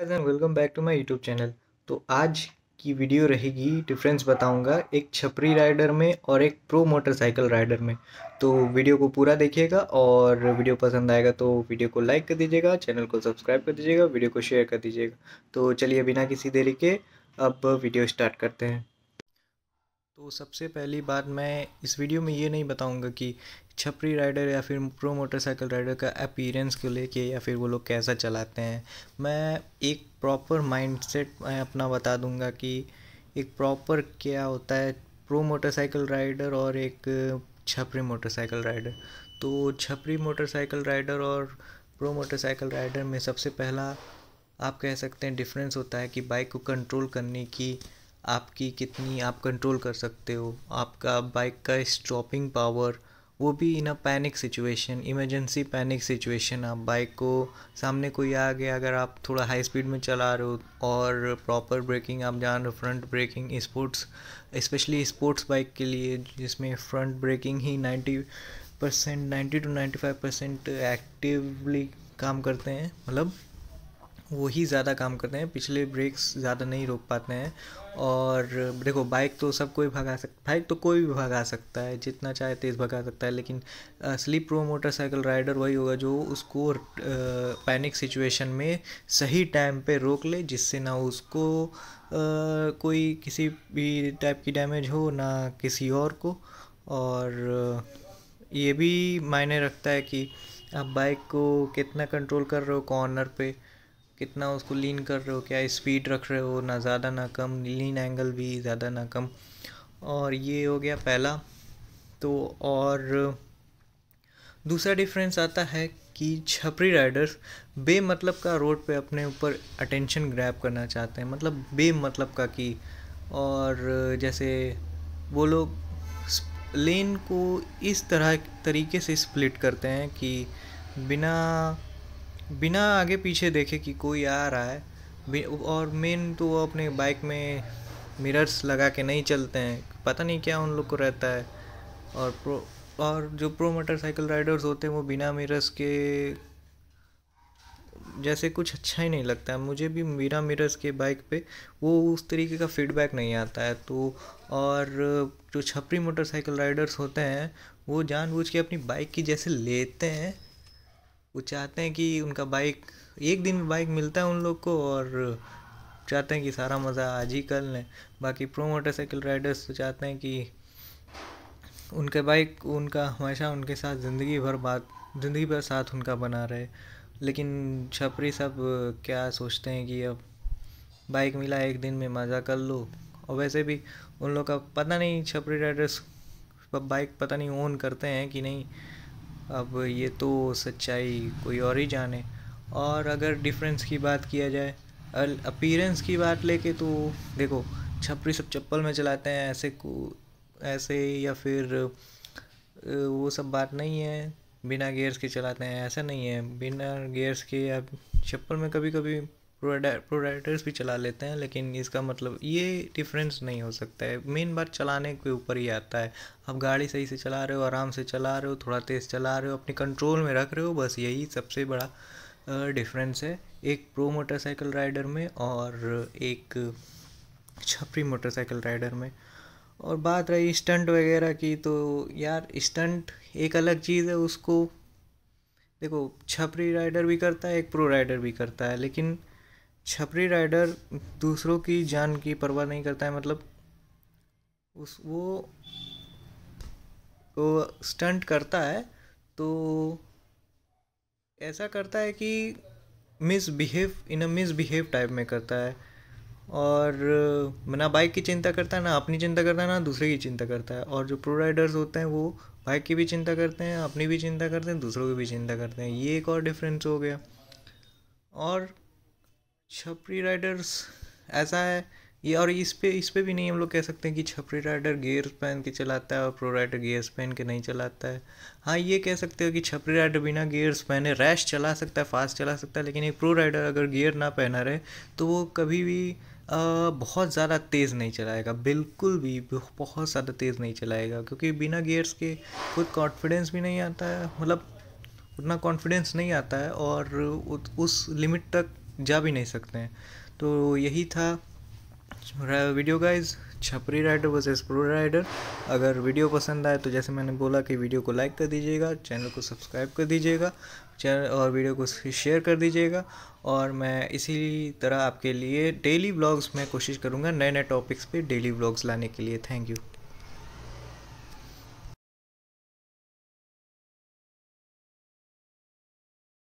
and welcome back to my YouTube channel तो आज की वीडियो रहेगी डिफरेंस बताऊंगा एक छपरी राइडर में और एक प्रो मोटरसाइकिल राइडर में तो वीडियो को पूरा देखिएगा और वीडियो पसंद आएगा तो वीडियो को लाइक कर दीजिएगा चैनल को सब्सक्राइब कर दीजिएगा वीडियो को शेयर कर दीजिएगा तो चलिए बिना किसी देरी के अब वीडियो स्टार्ट करते हैं तो सबसे पहली बात मैं इस वीडियो में ये नहीं बताऊँगा कि छपरी राइडर या फिर प्रो मोटरसाइकिल राइडर का अपीरेंस को लेके या फिर वो लोग कैसा चलाते हैं मैं एक प्रॉपर माइंडसेट मैं अपना बता दूंगा कि एक प्रॉपर क्या होता है प्रो मोटरसाइकिल राइडर और एक छपरी मोटरसाइकिल राइडर तो छपरी मोटरसाइकिल राइडर और प्रो मोटरसाइकिल राइडर में सबसे पहला आप कह सकते हैं डिफरेंस होता है कि बाइक को कंट्रोल करने की आपकी कितनी आप कंट्रोल कर सकते हो आपका बाइक का स्टॉपिंग पावर वो भी in a panic situation emergency panic situation आप बाइक को सामने कोई आ गया अगर आप थोड़ा हाई स्पीड में चला रहे हो और प्रॉपर ब्रेकिंग आप जान रहे हो front braking sports specially sports bike के लिए जिसमें फ्रंट ब्रेकिंग ही ninety percent ninety two ninety five percent actively काम करते हैं मतलब वही ज़्यादा काम करते हैं पिछले ब्रेक्स ज़्यादा नहीं रोक पाते हैं और देखो बाइक तो सब कोई भगा सक बाइक तो कोई भी भगा सकता है जितना चाहे तेज़ भगा सकता है लेकिन स्लीप प्रो मोटरसाइकिल राइडर वही होगा जो उसको पैनिक सिचुएशन में सही टाइम पे रोक ले जिससे ना उसको आ, कोई किसी भी टाइप की डैमेज हो ना किसी और को और ये भी मायने रखता है कि आप बाइक को कितना कंट्रोल कर रहे हो कॉर्नर पर कितना उसको लीन कर रहे हो क्या स्पीड रख रहे हो ना ज़्यादा ना कम लीन एंगल भी ज़्यादा ना कम और ये हो गया पहला तो और दूसरा डिफरेंस आता है कि छपरी राइडर्स बे मतलब का रोड पे अपने ऊपर अटेंशन ग्रैब करना चाहते हैं मतलब बे मतलब का कि और जैसे वो लोग लेन को इस तरह तरीके से स्प्लिट करते हैं कि बिना बिना आगे पीछे देखे कि कोई आ रहा है और मेन तो वो अपने बाइक में मिरर्स लगा के नहीं चलते हैं पता नहीं क्या उन लोग को रहता है और प्रो और जो प्रो मोटरसाइकिल राइडर्स होते हैं वो बिना मिरर्स के जैसे कुछ अच्छा ही नहीं लगता है मुझे भी बिना मिरर्स के बाइक पे वो उस तरीके का फीडबैक नहीं आता है तो और जो छपरी मोटरसाइकिल राइडर्स होते हैं वो जानबूझ के अपनी बाइक की जैसे लेते हैं वो चाहते हैं कि उनका बाइक एक दिन में बाइक मिलता है उन लोग को और चाहते हैं कि सारा मज़ा आज ही कर लें बाकी प्रो मोटरसाइकिल राइडर्स तो चाहते हैं कि उनके बाइक उनका हमेशा उनके साथ ज़िंदगी भर बात ज़िंदगी भर साथ उनका बना रहे लेकिन छपरी सब क्या सोचते हैं कि अब बाइक मिला एक दिन में मज़ा कर लो और वैसे भी उन लोग का पता नहीं छपरी राइडर्स बाइक पता नहीं ओन करते हैं कि नहीं अब ये तो सच्चाई कोई और ही जाने और अगर डिफरेंस की बात किया जाए अपीरेंस की बात लेके तो देखो छपरी सब चप्पल में चलाते हैं ऐसे को ऐसे या फिर वो सब बात नहीं है बिना गेयर्स के चलाते हैं ऐसा नहीं है बिना गेयर्स के अब चप्पल में कभी कभी प्रोडाइटर्स भी चला लेते हैं लेकिन इसका मतलब ये डिफरेंस नहीं हो सकता है मेन बात चलाने के ऊपर ही आता है आप गाड़ी सही से चला रहे हो आराम से चला रहे हो थोड़ा तेज़ चला रहे हो अपने कंट्रोल में रख रहे हो बस यही सबसे बड़ा डिफरेंस है एक प्रो मोटरसाइकिल राइडर में और एक छपरी मोटरसाइकिल राइडर में और बात रही स्टंट वगैरह की तो यार स्टंट एक अलग चीज़ है उसको देखो छपरी राइडर भी करता है एक प्रो राइडर भी करता है लेकिन छपरी राइडर दूसरों की जान की परवाह नहीं करता है मतलब उस वो वो स्टंट करता है तो ऐसा करता है कि misbehave in a misbehave type में करता है और ना बाइक की चिंता करता है ना अपनी चिंता करता है ना दूसरे की चिंता करता है और जो प्रो राइडर्स होते हैं वो बाइक की भी चिंता करते हैं अपनी भी चिंता करते हैं दूसरों की भी चिंता करते हैं ये एक और डिफरेंस हो गया और छपरी राइडर्स ऐसा है ये और इस पे इस पे भी नहीं हम लोग कह सकते हैं कि छपरी राइडर गियर्स पहन के चलाता है और प्रो राइडर गियर्स पहन के नहीं चलाता है हाँ ये कह सकते हो कि छपरी राइडर बिना गियर्स पहने रैश चला सकता है फास्ट चला सकता है लेकिन एक प्रो राइडर अगर गियर ना पहना रहे तो वो कभी भी आ, बहुत ज़्यादा तेज़ नहीं चलाएगा बिल्कुल भी बहुत ज़्यादा तेज़ नहीं चलाएगा क्योंकि बिना गियर्स के खुद कॉन्फिडेंस भी नहीं आता है मतलब उतना कॉन्फिडेंस नहीं आता है और उस लिमिट तक जा भी नहीं सकते हैं तो यही था वीडियो गाइज छपरी राइडर वर्सेस प्रो राइडर अगर वीडियो पसंद आए तो जैसे मैंने बोला कि वीडियो को लाइक कर दीजिएगा चैनल को सब्सक्राइब कर दीजिएगा चैनल और वीडियो को शेयर कर दीजिएगा और मैं इसी तरह आपके लिए डेली ब्लॉग्स में कोशिश करूँगा नए नए टॉपिक्स पे डेली ब्लॉग्स लाने के लिए थैंक यू